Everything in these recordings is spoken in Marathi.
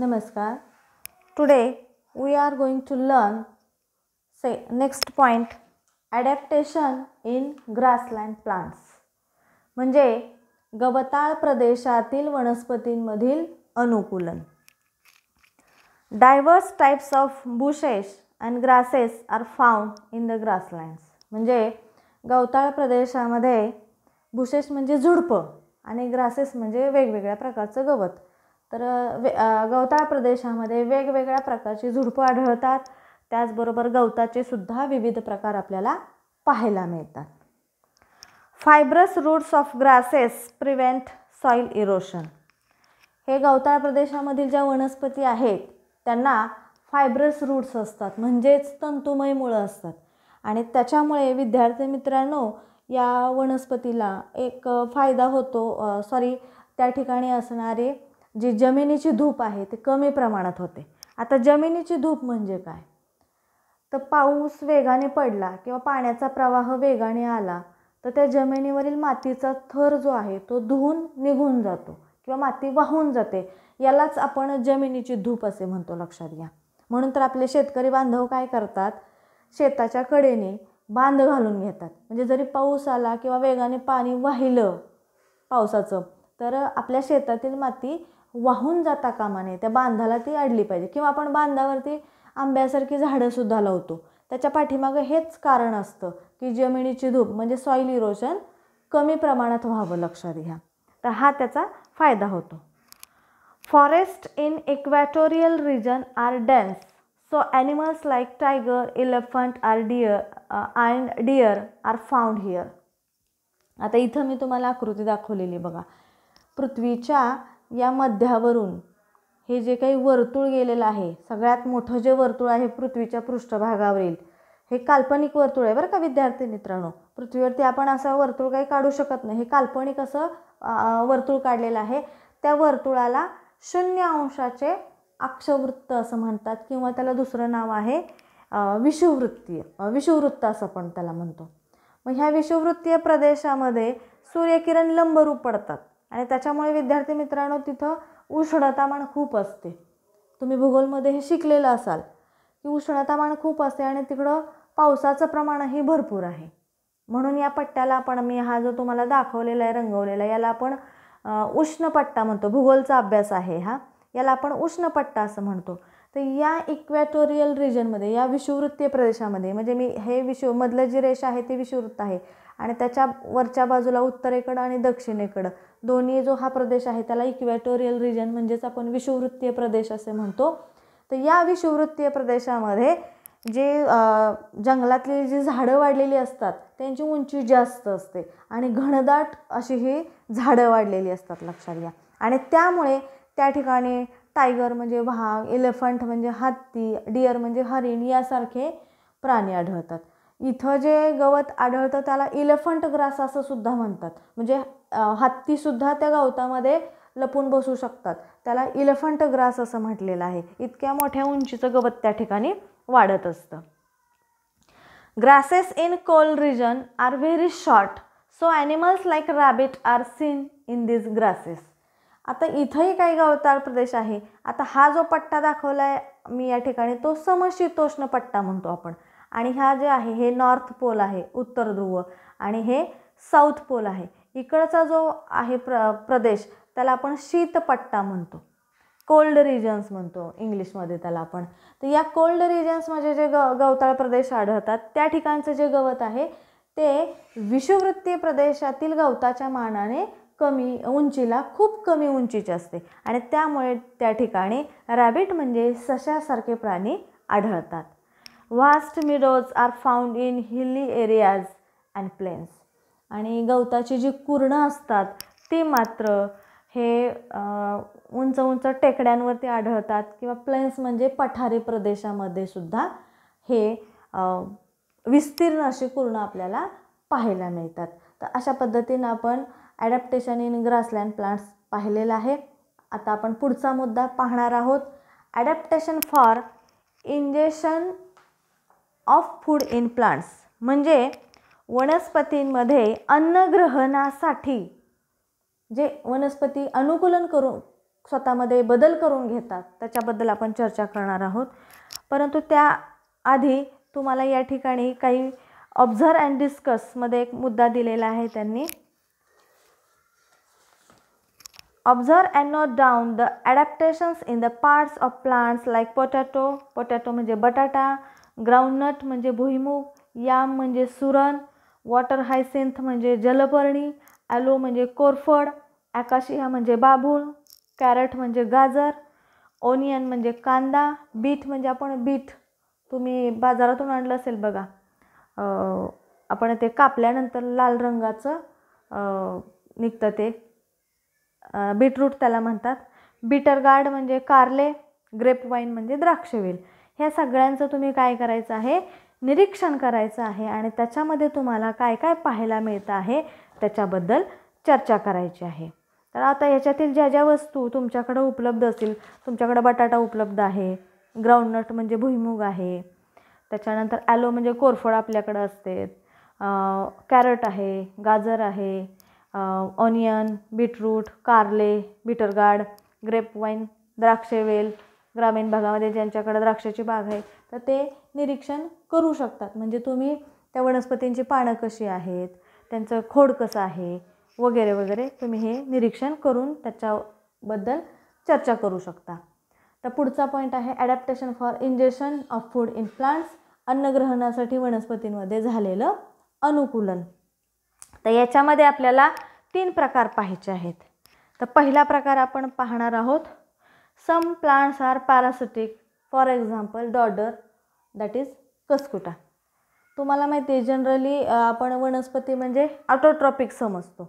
नमस्कार today we are going to learn से next point adaptation in grassland plants म्हणजे गवताळ प्रदेशातील वनस्पतींमधील अनुकूलन diverse types of bushes and grasses are found in the grasslands म्हणजे गवताळ प्रदेशामध्ये बुशेस म्हणजे झुडपं आणि ग्रासेस म्हणजे वेगवेगळ्या प्रकारचं गवत तर वे गवताळ प्रदेशामध्ये वेगवेगळ्या प्रकारची झुडपं आढळतात त्याचबरोबर गवताचे सुद्धा विविध प्रकार आपल्याला पाहायला मिळतात fibrous roots of grasses prevent soil erosion हे गवताळ प्रदेशामधील ज्या वनस्पती आहेत त्यांना फायब्रस रूट्स असतात म्हणजेच तंतुमय मुळं असतात आणि त्याच्यामुळे विद्यार्थी मित्रांनो या वनस्पतीला एक फायदा होतो सॉरी त्या ठिकाणी असणारे जी जमिनीची धूप आहे ते कमी प्रमाणात होते आता जमिनीची धूप म्हणजे काय तर पाऊस वेगाने पडला किंवा पाण्याचा प्रवाह वेगाने आला तर त्या जमिनीवरील मातीचा थर जो आहे तो धुवून निघून जातो किंवा माती वाहून जाते यालाच आपण जमिनीची धूप असे म्हणतो लक्षात घ्या म्हणून तर आपले शेतकरी बांधव काय करतात शेताच्या कडेने बांध घालून घेतात म्हणजे जरी पाऊस आला किंवा वेगाने पाणी वाहिलं पावसाचं तर आपल्या शेतातील माती वाहून जाता कामा नये त्या बांधाला ती अडली पाहिजे किंवा आपण बांधावरती आंब्यासारखी झाडंसुद्धा लावतो त्याच्या पाठीमागं हेच कारण असतं की जमिनीची धूप म्हणजे सॉईल इरोशन कमी प्रमाणात व्हावं लक्षात घ्या तर हा त्याचा फायदा होतो forest in equatorial region are dense so animals like tiger elephant are deer and deer are found here आता इथं मी तुम्हाला आकृती दाखवलेली बघा पृथ्वीच्या या मध्यावरून हे जे काही वर्तुळ गेलेलं आहे सगळ्यात मोठं जे वर्तुळ आहे पृथ्वीच्या पृष्ठभागावरील हे काल्पनिक वर्तुळ आहे बरं का विद्यार्थी मित्रांनो पृथ्वीवरती आपण असं वर्तुळ काही काढू शकत नाही हे काल्पनिक असं वर्तुळ काढलेलं आहे त्या वर्तुळाला शून्य अंशाचे अक्षवृत्त असं म्हणतात किंवा त्याला दुसरं नाव आहे विषुवृत्तीय विषुववृत्त असं आपण त्याला म्हणतो मग ह्या विषुवृत्तीय प्रदेशामध्ये सूर्यकिरण लंबरूप पडतात आणि त्याच्यामुळे विद्यार्थी मित्रांनो तिथं उष्णतामान खूप असते तुम्ही भूगोलमध्ये हे शिकलेलं असाल की उष्णतामान खूप असते आणि तिकडं पावसाचं प्रमाणही भरपूर आहे म्हणून या पट्ट्याला आपण मी हा जो तुम्हाला दाखवलेला आहे रंगवलेला याला आपण उष्ण पट्टा म्हणतो भूगोलचा अभ्यास आहे हा याला आपण उष्ण पट्टा असं म्हणतो तर या इक्वेटोरियल रिजनमध्ये या विषुववृत्तीय प्रदेशामध्ये म्हणजे मी हे विषु मधलं जी रेषा आहे ती विषुववृत्त आहे आणि त्याच्या वरच्या बाजूला उत्तरेकडं आणि दक्षिणेकडं दोन्ही जो हा प्रदेश आहे त्याला इक्वेटोरियल रिजन म्हणजेच आपण विषुववृत्तीय प्रदेश असे म्हणतो तर या विषुववृत्तीय प्रदेशामध्ये जे जंगलातली जी झाडं वाढलेली असतात त्यांची उंची जास्त असते आणि घनदाट अशी ही झाडं वाढलेली असतात लक्षात घ्या आणि त्यामुळे त्या ठिकाणी टायगर म्हणजे वाघ एलिफंट म्हणजे हत्ती डिअर म्हणजे हरिण यासारखे प्राणी आढळतात इथं जे गवत आढळतं त्याला इलेफंट ग्रास असं सुद्धा म्हणतात म्हणजे हत्तीसुद्धा त्या गवतामध्ये लपून बसू शकतात त्याला इलेफंट ग्रास असं म्हटलेलं आहे इतक्या मोठ्या उंचीचं गवत त्या ठिकाणी वाढत असतं grasses in cold region are very short so animals like rabbit are seen in this grasses आता इथंही काही गवताळ प्रदेश आहे आता हा जो पट्टा दाखवला आहे मी या ठिकाणी तो समशीतोष्ण पट्टा म्हणतो आपण आणि हा जे आहे हे नॉर्थ पोल आहे उत्तर ध्रुव आणि हे साऊथ पोल आहे इकडचा जो आहे प्र प्रदेश त्याला आपण शीतपट्टा म्हणतो कोल्ड रिजन्स म्हणतो इंग्लिशमध्ये त्याला आपण तर या कोल्ड रिजन्समध्ये म्हणजे जे ग गवताळ प्रदेश आढळतात त्या ठिकाणचं जे गवत आहे ते विषुववृत्तीय प्रदेशातील गवताच्या मानाने कमी उंचीला खूप कमी उंचीची असते आणि त्यामुळे त्या ठिकाणी रॅबिट म्हणजे सशासारखे प्राणी आढळतात vast meadows are found in hilly areas and plains आणि गवताची जी कुरणं असतात ती मात्र हे उंच उंच टेकड्यांवरती आढळतात किंवा प्लेन्स म्हणजे पठारी प्रदेशामध्ये सुद्धा हे विस्तीर्ण अशी कुरणं आपल्याला पाहायला मिळतात तर अशा पद्धतीनं आपण ॲडॅप्टेशन इन ग्रासलँड प्लांट्स पाहिलेलं आहे आता आपण पुढचा मुद्दा पाहणार आहोत adaptation for ingestion of food in plants म्हणजे वनस्पतींमध्ये अन्नग्रहणासाठी जे वनस्पती अनुकूलन करून स्वतःमध्ये बदल करून घेतात त्याच्याबद्दल आपण चर्चा करणार आहोत परंतु त्या आधी तुम्हाला या ठिकाणी काही ऑब्झर्व अँड डिस्कसमध्ये एक मुद्दा दिलेला आहे त्यांनी observe and note down the adaptations in the parts of plants like potato potato म्हणजे बटाटा ग्राउंडनट म्हणजे भुईमूग याम म्हणजे सुरण वॉटर हायसेंथ म्हणजे जलपर्णी ॲलो म्हणजे कोरफड आकाशिया म्हणजे बाभूळ कॅरट म्हणजे गाजर ओनियन म्हणजे कांदा बीट म्हणजे आपण बीट तुम्ही बाजारातून आणलं असेल बघा आपण ते कापल्यानंतर लाल रंगाचं निघतं ते बीटरूट त्याला म्हणतात बीटर गार्ड म्हणजे कारले ग्रेप वाईन म्हणजे द्राक्षवेल ह्या सगळ्यांचं तुम्ही काय करायचं आहे निरीक्षण करायचं आहे आणि त्याच्यामध्ये तुम्हाला काय काय पाहायला मिळतं आहे त्याच्याबद्दल चर्चा करायची आहे तर आता याच्यातील ज्या ज्या वस्तू तुमच्याकडं उपलब्ध असतील तुमच्याकडं बटाटा उपलब्ध आहे ग्राउंडनट म्हणजे भुईमूग आहे त्याच्यानंतर ॲलो म्हणजे कोरफड आपल्याकडं असते कॅरट आहे गाजर आहे ऑनियन बीटरूट कारले बीटरगाड ग्रेप वाईन द्राक्षेवेल ग्रामीण भागामध्ये ज्यांच्याकडे द्राक्षाची बाग आहे तर ते निरीक्षण करू शकतात म्हणजे तुम्ही त्या वनस्पतींची पानं कशी आहेत त्यांचं खोड कसं आहे वगैरे वगैरे तुम्ही हे निरीक्षण करून त्याच्याबद्दल चर्चा करू शकता तर पुढचा पॉईंट आहे adaptation for injection of food in plants अन्नग्रहणासाठी वनस्पतींमध्ये झालेलं अनुकूलन तर याच्यामध्ये आपल्याला तीन प्रकार पाहायचे आहेत तर पहिला प्रकार आपण पाहणार आहोत some plants are parasitic for example dodder that is Cuscuta तुम्हाला माहिती आहे जनरली आपण वनस्पती म्हणजे ऑटोट्रॉपिक समजतो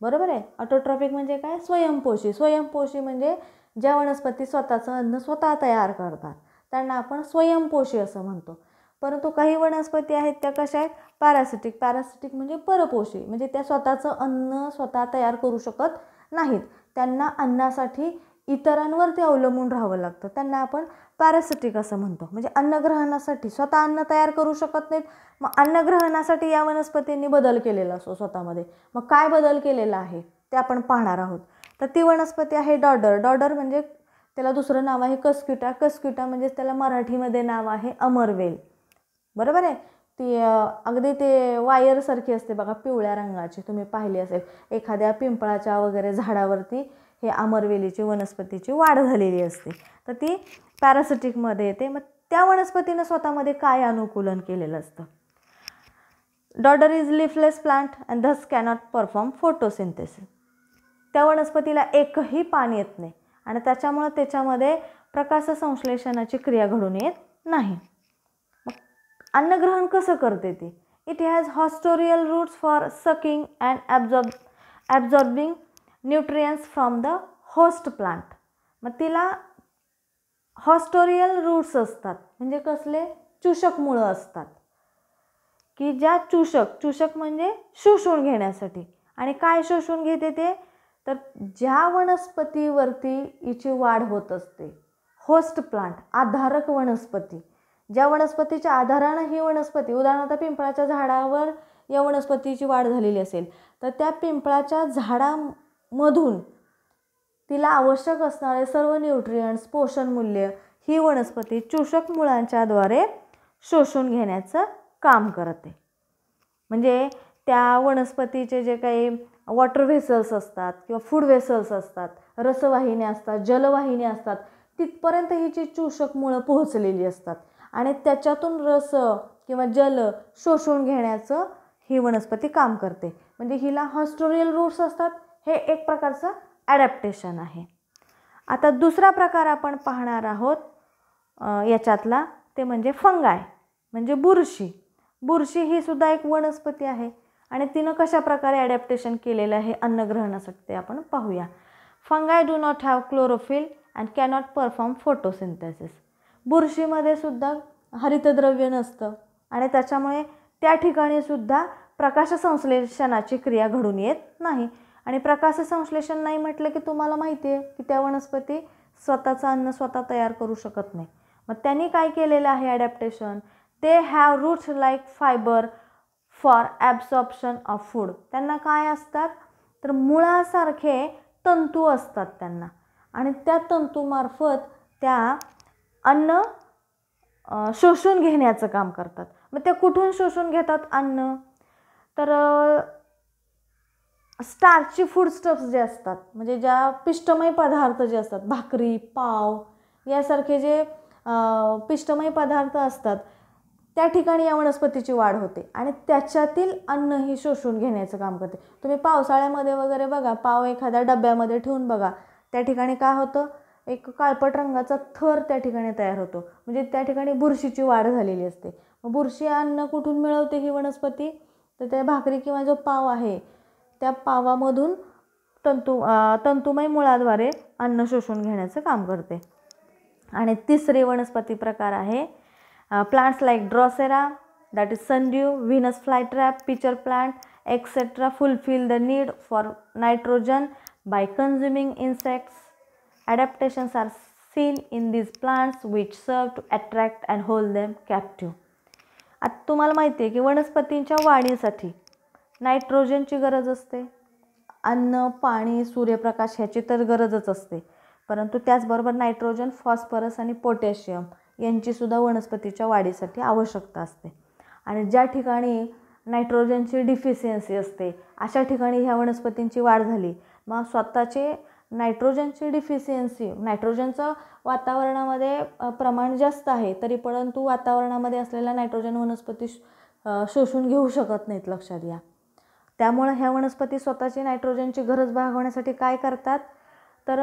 बरोबर आहे ऑटोट्रॉपिक म्हणजे काय स्वयंपोषी स्वयंपोषी म्हणजे ज्या वनस्पती स्वतःचं अन्न स्वतः तयार करतात त्यांना आपण स्वयंपोषी असं म्हणतो परंतु काही वनस्पती आहेत त्या कशा आहेत पॅरासिटिक पॅरासिटिक म्हणजे परपोषी म्हणजे त्या स्वतःचं अन्न स्वतः तयार करू शकत नाहीत त्यांना अन्नासाठी इतरांवर ते अवलंबून राहावं लागतं त्यांना आपण पॅरासिटिक असं म्हणतो म्हणजे अन्नग्रहणासाठी स्वतः अन्न तयार करू शकत नाहीत मग अन्नग्रहणासाठी या वनस्पतींनी बदल केलेला असतो स्वतःमध्ये मग काय बदल केलेला आहे ते आपण पाहणार आहोत तर ती वनस्पती आहे डॉडर डॉडर म्हणजे त्याला दुसरं नाव आहे कसक्युटा कसक्युटा म्हणजे त्याला मराठीमध्ये नाव आहे अमरवेल बरोबर आहे ती अगदी ते वायरसारखी असते बघा पिवळ्या रंगाची तुम्ही पाहिली असेल एखाद्या पिंपळाच्या वगैरे झाडावरती हे आमरवेलीची वनस्पतीची वाढ झालेली असते तर ती पॅरासिटिकमध्ये येते मग त्या वनस्पतीनं स्वतःमध्ये काय अनुकूलन केलेलं असतं dodder is leafless plant and thus cannot perform photosynthesis त्या वनस्पतीला एकही पाणी येत नाही आणि त्याच्यामुळं त्याच्यामध्ये प्रकाशसंश्लेषणाची क्रिया घडून येत नाही मग अन्नग्रहण कसं करते ती it has haustorial roots for sucking and absorb absorbing nutrients from the host plant मग तिला हॉस्टोरियल रूट्स असतात म्हणजे कसले चूषक मुळं असतात की ज्या चूषक चूषक म्हणजे शोषून घेण्यासाठी आणि काय शोषून घेते ते तर ज्या वनस्पतीवरती हिची वाढ होत असते होस्ट प्लांट आधारक वनस्पती ज्या वनस्पतीच्या आधारानं ही वनस्पती उदाहरणार्थ पिंपळाच्या झाडावर या वनस्पतीची वाढ झालेली असेल तर त्या पिंपळाच्या झाडा मधून तिला आवश्यक असणारे सर्व न्यूट्रियंट्स पोषण मूल्य ही वनस्पती चूषक मुळांच्याद्वारे शोषून घेण्याचं काम करते म्हणजे त्या वनस्पतीचे जे काही वॉटर व्हेसल्स असतात किंवा फूड व्हेसल्स असतात रसवाहिन्या असतात जलवाहिन्या असतात तिथपर्यंत ही जी चूषक मुळं पोहोचलेली असतात आणि त्याच्यातून रस किंवा जल शोषून घेण्याचं ही वनस्पती काम करते म्हणजे हिला हॉस्टोरियल रूट्स असतात हे एक प्रकारचं ॲडॅप्टेशन आहे आता दुसरा प्रकार आपण पाहणार आहोत याच्यातला ते म्हणजे फंगाय म्हणजे बुरशी बुरशी ही सुद्धा एक वनस्पती आहे आणि तिनं कशा प्रकारे ॲडॅप्टेशन केलेलं आहे अन्नग्रहणासाठी ते आपण पाहूया fungi do not have chlorophyll and cannot perform photosynthesis बुरशीमध्ये सुद्धा हरितद्रव्य नसतं आणि त्याच्यामुळे त्या ठिकाणी सुद्धा प्रकाशसंश्लेषणाची क्रिया घडून येत नाही आणि प्रकाश संश्लेषण नाही म्हटलं की तुम्हाला माहिती आहे की त्या वनस्पती स्वतःचं अन्न स्वतः तयार करू शकत नाही मग त्यांनी काय केलेलं आहे adaptation they have roots like fiber for absorption of food त्यांना काय असतात तर मुळासारखे तंतू असतात त्यांना आणि त्या तंतूमार्फत त्या अन्न शोषून घेण्याचं काम करतात मग त्या कुठून शोषून घेतात अन्न तर स्टार्चची फूडस्टफ्स जे असतात म्हणजे ज्या पिष्टमय पदार्थ जे असतात भाकरी पाव यासारखे जे पिष्टमय पदार्थ असतात त्या ठिकाणी या वनस्पतीची वाढ होते आणि त्याच्यातील अन्न ही शोषून घेण्याचं काम करते तुम्ही पावसाळ्यामध्ये वगैरे बघा पाव एखाद्या डब्यामध्ये ठेवून बघा त्या ठिकाणी काय होतं एक काळपट रंगाचा थर त्या ठिकाणी तयार होतो म्हणजे त्या ठिकाणी बुरशीची वाढ झालेली असते बुरशी अन्न कुठून मिळवते ही वनस्पती तर त्या भाकरी किंवा जो पाव आहे त्या पावामधून तंतु तंतुमय मुळाद्वारे अन्न शोषून घेण्याचं काम करते आणि तिसरे वनस्पती प्रकार आहे plants like Drosera that is sundew Venus flytrap pitcher plant etcetera fulfil the need for nitrogen by consuming insects adaptations are seen in these plants which serve to attract and hold them captive आता तुम्हाला माहिती आहे की वनस्पतींच्या वाढीसाठी नायट्रोजनची गरज असते अन्न पाणी सूर्यप्रकाश ह्याची तर गरजच असते परंतु त्याचबरोबर नायट्रोजन फॉस्फरस आणि पोटॅशियम यांचीसुद्धा वनस्पतीच्या वाढीसाठी आवश्यकता असते आणि ज्या ठिकाणी नायट्रोजनची डिफिशियन्सी असते अशा ठिकाणी ह्या वनस्पतींची वाढ झाली मग स्वतःचे नायट्रोजनची डिफिशियन्सी नायट्रोजनचं वातावरणामध्ये प्रमाण जास्त आहे तरी परंतु वातावरणामध्ये असलेल्या नायट्रोजन वनस्पती शोषून घेऊ शकत नाहीत लक्षात घ्या त्यामुळं ह्या वनस्पती स्वतःची नायट्रोजनची गरज भागवण्यासाठी काय करतात तर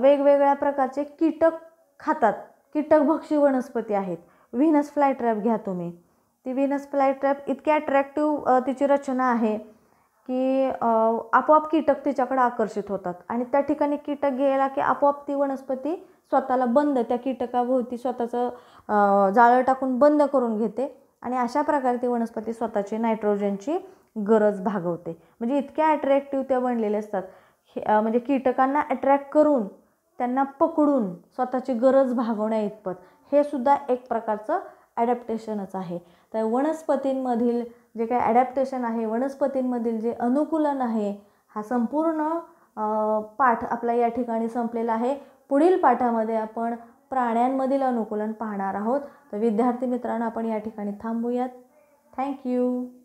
वेगवेगळ्या प्रकारचे कीटक खातात कीटकभक्षी वनस्पती आहेत व्हिनस फ्लायट्रॅप ट्रॅप घ्या तुम्ही ती व्हिनस फ्लायट्रॅप ट्रॅप इतकी अट्रॅक्टिव्ह तिची रचना आहे की आपोआप कीटक तिच्याकडे आकर्षित होतात आणि त्या ठिकाणी कीटक घ्यायला की आपोआप ती वनस्पती स्वतःला बंद त्या कीटकाभोवती स्वतःचं जाळं टाकून बंद करून घेते आणि अशा प्रकारे ती वनस्पती स्वतःची नायट्रोजनची गरज भागवते म्हणजे इतक्या ॲट्रॅक्टिव्ह त्या बनलेल्या असतात हे म्हणजे कीटकांना अट्रॅक्ट करून त्यांना पकडून स्वतःची गरज भागवण्या इतपत हे सुद्धा एक प्रकारचं ॲडॅप्टेशनच आहे तर वनस्पतींमधील जे काही ॲडॅप्टेशन आहे वनस्पतींमधील जे अनुकूलन आहे हा संपूर्ण पाठ आपला या ठिकाणी संपलेला आहे पुढील पाठामध्ये आपण प्राण्यांमधील अनुकूलन पाहणार आहोत तर विद्यार्थी मित्रांनो आपण या ठिकाणी थांबूयात थँक्यू